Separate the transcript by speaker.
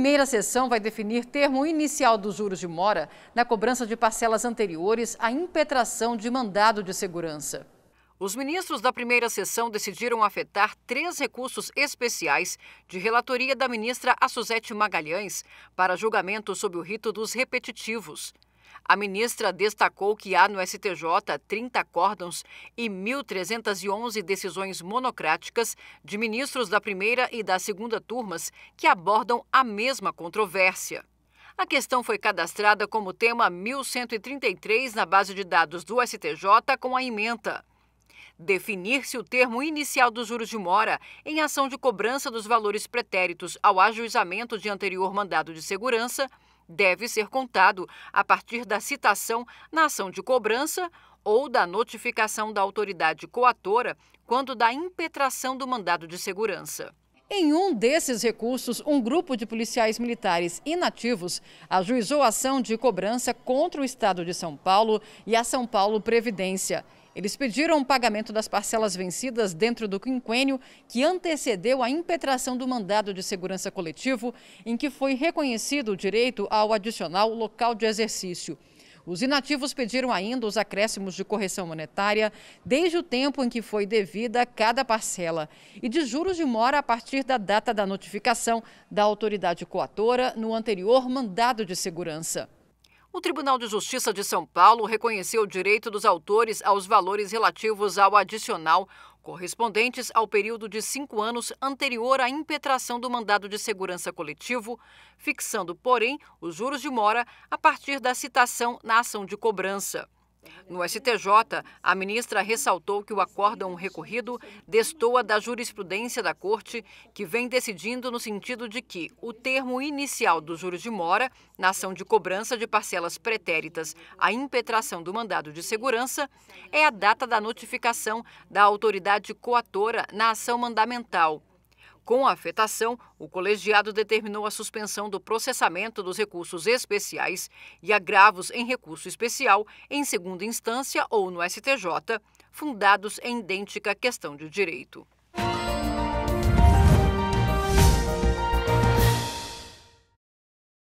Speaker 1: primeira sessão vai definir termo inicial dos juros de mora na cobrança de parcelas anteriores à impetração de mandado de segurança. Os ministros da primeira sessão decidiram afetar três recursos especiais de relatoria da ministra Suzete Magalhães para julgamento sob o rito dos repetitivos. A ministra destacou que há no STJ 30 acórdãos e 1.311 decisões monocráticas de ministros da primeira e da segunda turmas que abordam a mesma controvérsia. A questão foi cadastrada como tema 1133 na base de dados do STJ com a emenda. Definir-se o termo inicial dos juros de mora em ação de cobrança dos valores pretéritos ao ajuizamento de anterior mandado de segurança deve ser contado a partir da citação na ação de cobrança ou da notificação da autoridade coatora quando da impetração do mandado de segurança. Em um desses recursos, um grupo de policiais militares inativos ajuizou ação de cobrança contra o Estado de São Paulo e a São Paulo Previdência. Eles pediram o pagamento das parcelas vencidas dentro do quinquênio que antecedeu a impetração do mandado de segurança coletivo, em que foi reconhecido o direito ao adicional local de exercício. Os inativos pediram ainda os acréscimos de correção monetária desde o tempo em que foi devida cada parcela e de juros de mora a partir da data da notificação da autoridade coatora no anterior mandado de segurança. O Tribunal de Justiça de São Paulo reconheceu o direito dos autores aos valores relativos ao adicional, correspondentes ao período de cinco anos anterior à impetração do mandado de segurança coletivo, fixando, porém, os juros de mora a partir da citação na ação de cobrança. No STJ, a ministra ressaltou que o acórdão recorrido destoa da jurisprudência da Corte, que vem decidindo no sentido de que o termo inicial dos juros de mora, na ação de cobrança de parcelas pretéritas à impetração do mandado de segurança, é a data da notificação da autoridade coatora na ação mandamental com a afetação, o colegiado determinou a suspensão do processamento dos recursos especiais e agravos em recurso especial em segunda instância ou no STJ, fundados em idêntica questão de direito.